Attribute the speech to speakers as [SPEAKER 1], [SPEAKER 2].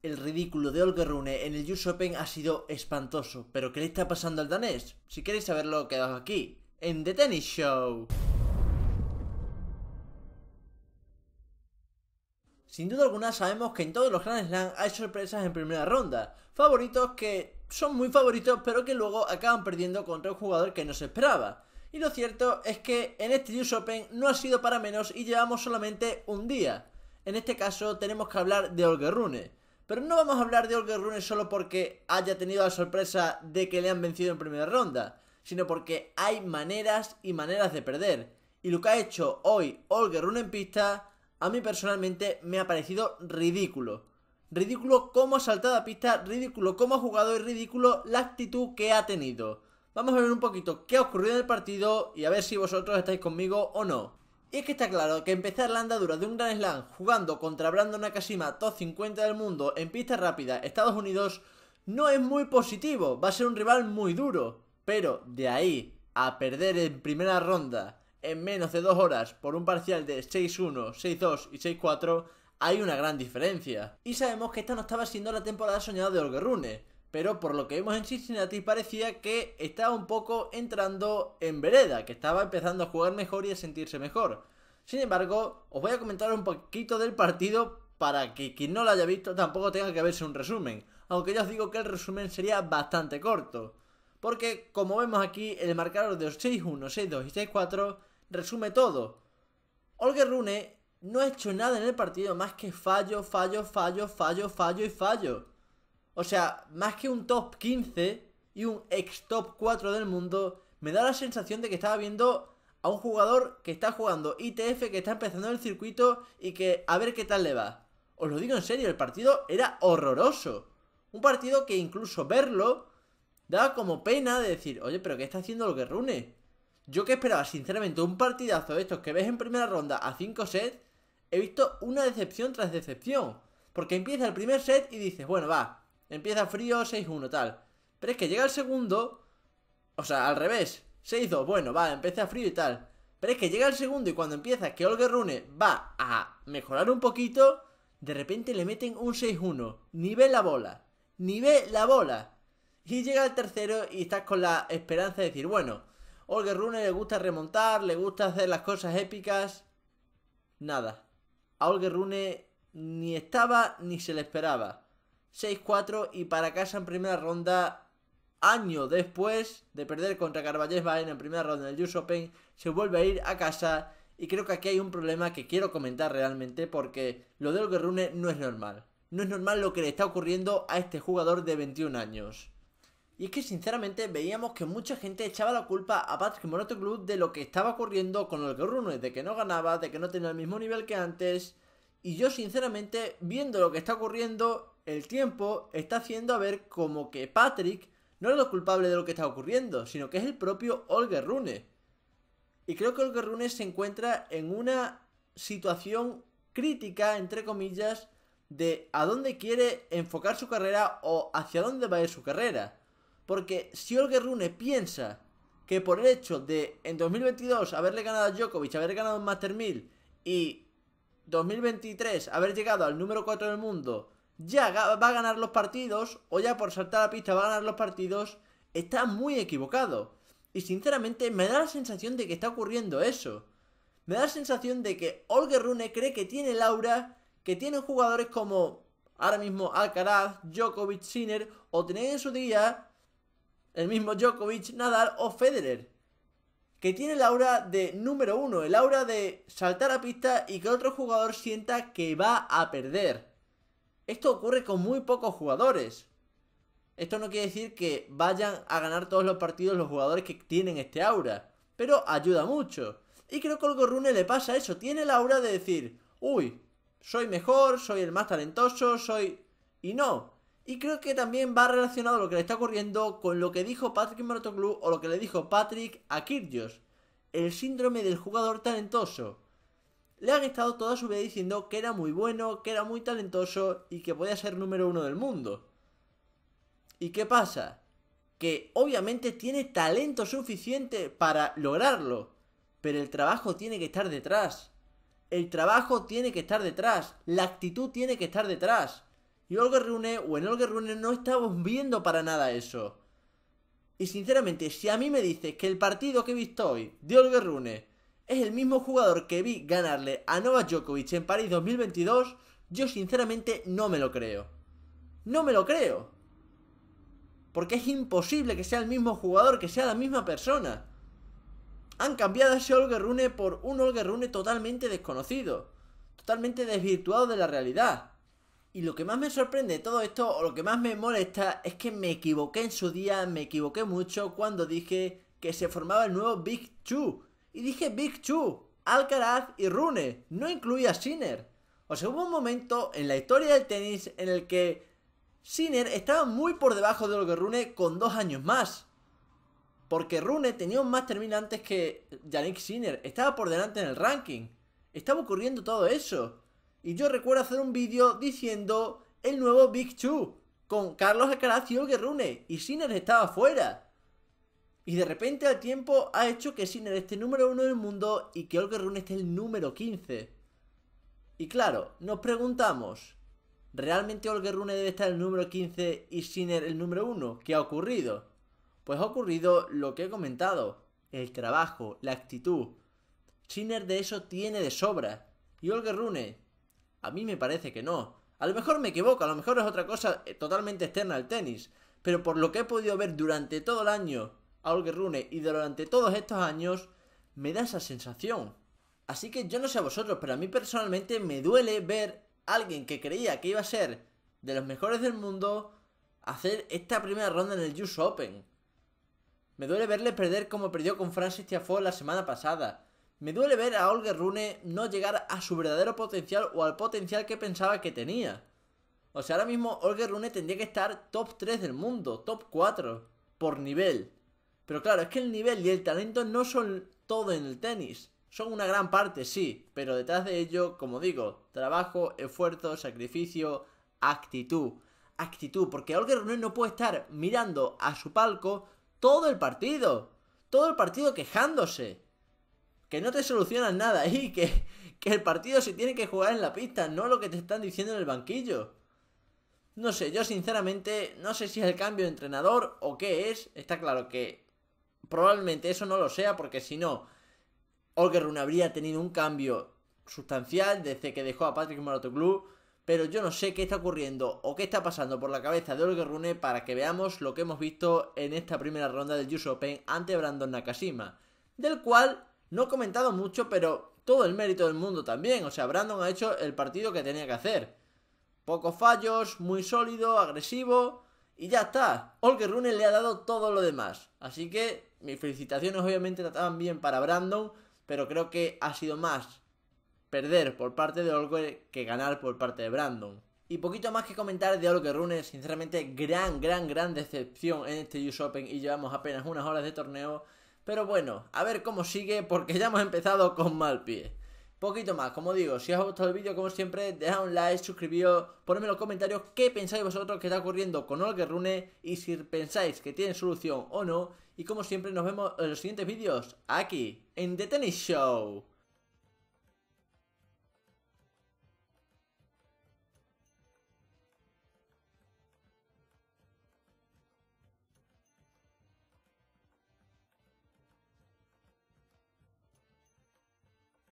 [SPEAKER 1] El ridículo de Olga Rune en el US Open ha sido espantoso, pero ¿qué le está pasando al danés? Si queréis saberlo, quedaos aquí, en The Tennis Show. Sin duda alguna sabemos que en todos los Grand Slam hay sorpresas en primera ronda, favoritos que son muy favoritos pero que luego acaban perdiendo contra un jugador que no se esperaba. Y lo cierto es que en este US Open no ha sido para menos y llevamos solamente un día. En este caso tenemos que hablar de Olga Rune, pero no vamos a hablar de Olga Rune solo porque haya tenido la sorpresa de que le han vencido en primera ronda, sino porque hay maneras y maneras de perder. Y lo que ha hecho hoy Olga Rune en pista, a mí personalmente me ha parecido ridículo. Ridículo cómo ha saltado a pista, ridículo cómo ha jugado y ridículo la actitud que ha tenido. Vamos a ver un poquito qué ha ocurrido en el partido y a ver si vosotros estáis conmigo o no. Y es que está claro que empezar la andadura de un gran slam jugando contra Brandon Nakashima top 50 del mundo en pista rápida Estados Unidos no es muy positivo, va a ser un rival muy duro, pero de ahí a perder en primera ronda en menos de dos horas por un parcial de 6-1, 6-2 y 6-4 hay una gran diferencia. Y sabemos que esta no estaba siendo la temporada soñada de Rune pero por lo que vimos en Cincinnati parecía que estaba un poco entrando en vereda, que estaba empezando a jugar mejor y a sentirse mejor. Sin embargo, os voy a comentar un poquito del partido para que quien no lo haya visto tampoco tenga que verse un resumen, aunque ya os digo que el resumen sería bastante corto. Porque, como vemos aquí, el marcador de 6-1, 6-2 y 6-4 resume todo. Olger Rune no ha hecho nada en el partido más que fallo, fallo, fallo, fallo, fallo y fallo. O sea, más que un top 15 y un ex top 4 del mundo, me da la sensación de que estaba viendo a un jugador que está jugando ITF, que está empezando el circuito y que a ver qué tal le va. Os lo digo en serio, el partido era horroroso. Un partido que incluso verlo daba como pena de decir, oye, pero ¿qué está haciendo lo que Rune? Yo que esperaba sinceramente un partidazo de estos que ves en primera ronda a 5 sets, he visto una decepción tras decepción. Porque empieza el primer set y dices, bueno, va, Empieza frío, 6-1, tal. Pero es que llega el segundo. O sea, al revés. 6-2, bueno, va, empieza frío y tal. Pero es que llega el segundo y cuando empieza que Olga Rune va a mejorar un poquito, de repente le meten un 6-1. Ni ve la bola. Ni ve la bola. Y llega el tercero y estás con la esperanza de decir, bueno, Olga Rune le gusta remontar, le gusta hacer las cosas épicas. Nada. A Olga Rune ni estaba ni se le esperaba. 6-4 y para casa en primera ronda. Año después de perder contra Carballés bain en primera ronda del US Open, se vuelve a ir a casa y creo que aquí hay un problema que quiero comentar realmente porque lo de Rune no es normal. No es normal lo que le está ocurriendo a este jugador de 21 años. Y es que sinceramente veíamos que mucha gente echaba la culpa a Patrick Monoto Club de lo que estaba ocurriendo con el Rune, de que no ganaba, de que no tenía el mismo nivel que antes. Y yo sinceramente, viendo lo que está ocurriendo, el tiempo está haciendo a ver como que Patrick no es lo culpable de lo que está ocurriendo, sino que es el propio Olger Rune. Y creo que Olger Rune se encuentra en una situación crítica, entre comillas, de a dónde quiere enfocar su carrera o hacia dónde va a ir su carrera. Porque si Olger Rune piensa que por el hecho de en 2022 haberle ganado a Djokovic, haber ganado un Master 1000 y 2023 haber llegado al número 4 del mundo, ya va a ganar los partidos o ya por saltar a la pista va a ganar los partidos, está muy equivocado. Y sinceramente me da la sensación de que está ocurriendo eso. Me da la sensación de que Olger Rune cree que tiene aura que tiene jugadores como ahora mismo Alcaraz, Djokovic, Sinner o tener en su día el mismo Djokovic, Nadal o Federer. Que tiene la aura de número uno, el aura de saltar a pista y que otro jugador sienta que va a perder. Esto ocurre con muy pocos jugadores. Esto no quiere decir que vayan a ganar todos los partidos los jugadores que tienen este aura, pero ayuda mucho. Y creo que al Gorrune le pasa eso, tiene la aura de decir, uy, soy mejor, soy el más talentoso, soy... Y no. Y creo que también va relacionado lo que le está ocurriendo con lo que dijo Patrick Marotoglu o lo que le dijo Patrick a Kyrgios. El síndrome del jugador talentoso le han estado toda su vida diciendo que era muy bueno, que era muy talentoso y que podía ser número uno del mundo. ¿Y qué pasa? Que obviamente tiene talento suficiente para lograrlo, pero el trabajo tiene que estar detrás. El trabajo tiene que estar detrás, la actitud tiene que estar detrás. Y Olga Rune o en Olga Rune no estamos viendo para nada eso. Y sinceramente, si a mí me dices que el partido que he visto hoy de Olga Rune es el mismo jugador que vi ganarle a Novak Djokovic en París 2022, yo sinceramente no me lo creo. No me lo creo. Porque es imposible que sea el mismo jugador, que sea la misma persona. Han cambiado a ese Olga Rune por un Olga Rune totalmente desconocido. Totalmente desvirtuado de la realidad. Y lo que más me sorprende de todo esto, o lo que más me molesta, es que me equivoqué en su día, me equivoqué mucho cuando dije que se formaba el nuevo Big Two y dije Big Chu, Alcaraz y Rune, no incluía a Sinner. O sea, hubo un momento en la historia del tenis en el que Sinner estaba muy por debajo de lo que Rune con dos años más. Porque Rune tenía un más terminantes que Yannick Sinner. Estaba por delante en el ranking. Estaba ocurriendo todo eso. Y yo recuerdo hacer un vídeo diciendo el nuevo Big Chu con Carlos Alcaraz y Olga Rune. Y Sinner estaba fuera. Y de repente al tiempo ha hecho que Sinner esté número uno del mundo y que Olga Rune esté el número 15. Y claro, nos preguntamos, ¿realmente Olga Rune debe estar el número 15 y Sinner el número 1? ¿Qué ha ocurrido? Pues ha ocurrido lo que he comentado, el trabajo, la actitud. Sinner de eso tiene de sobra. ¿Y Olga Rune? A mí me parece que no. A lo mejor me equivoco, a lo mejor es otra cosa eh, totalmente externa al tenis. Pero por lo que he podido ver durante todo el año a Rune y durante todos estos años me da esa sensación. Así que yo no sé a vosotros, pero a mí personalmente me duele ver a alguien que creía que iba a ser de los mejores del mundo hacer esta primera ronda en el US Open. Me duele verle perder como perdió con Francis Tiafoe la semana pasada. Me duele ver a Olga Rune no llegar a su verdadero potencial o al potencial que pensaba que tenía. O sea, ahora mismo Olga Rune tendría que estar top 3 del mundo, top 4, por nivel. Pero claro, es que el nivel y el talento no son todo en el tenis. Son una gran parte, sí, pero detrás de ello, como digo, trabajo, esfuerzo, sacrificio, actitud. Actitud, porque Olga René no puede estar mirando a su palco todo el partido. Todo el partido quejándose. Que no te solucionan nada ahí, que, que el partido se tiene que jugar en la pista, no lo que te están diciendo en el banquillo. No sé, yo sinceramente no sé si es el cambio de entrenador o qué es. Está claro que Probablemente eso no lo sea, porque si no, Olgerun habría tenido un cambio sustancial desde que dejó a Patrick Club Pero yo no sé qué está ocurriendo o qué está pasando por la cabeza de Olga Rune para que veamos lo que hemos visto en esta primera ronda del US Open ante Brandon Nakashima. Del cual no he comentado mucho, pero todo el mérito del mundo también. O sea, Brandon ha hecho el partido que tenía que hacer. Pocos fallos, muy sólido, agresivo y ya está, Holger Rune le ha dado todo lo demás. Así que mis felicitaciones obviamente trataban bien para Brandon, pero creo que ha sido más perder por parte de Olger que ganar por parte de Brandon. Y poquito más que comentar de Olger Rune, sinceramente gran, gran, gran decepción en este US Open y llevamos apenas unas horas de torneo. Pero bueno, a ver cómo sigue porque ya hemos empezado con mal pie poquito más. Como digo, si os ha gustado el vídeo, como siempre, dejad un like, suscribíos, ponedme en los comentarios qué pensáis vosotros que está ocurriendo con Olga Rune y si pensáis que tiene solución o no. Y como siempre, nos vemos en los siguientes vídeos aquí, en The Tennis Show.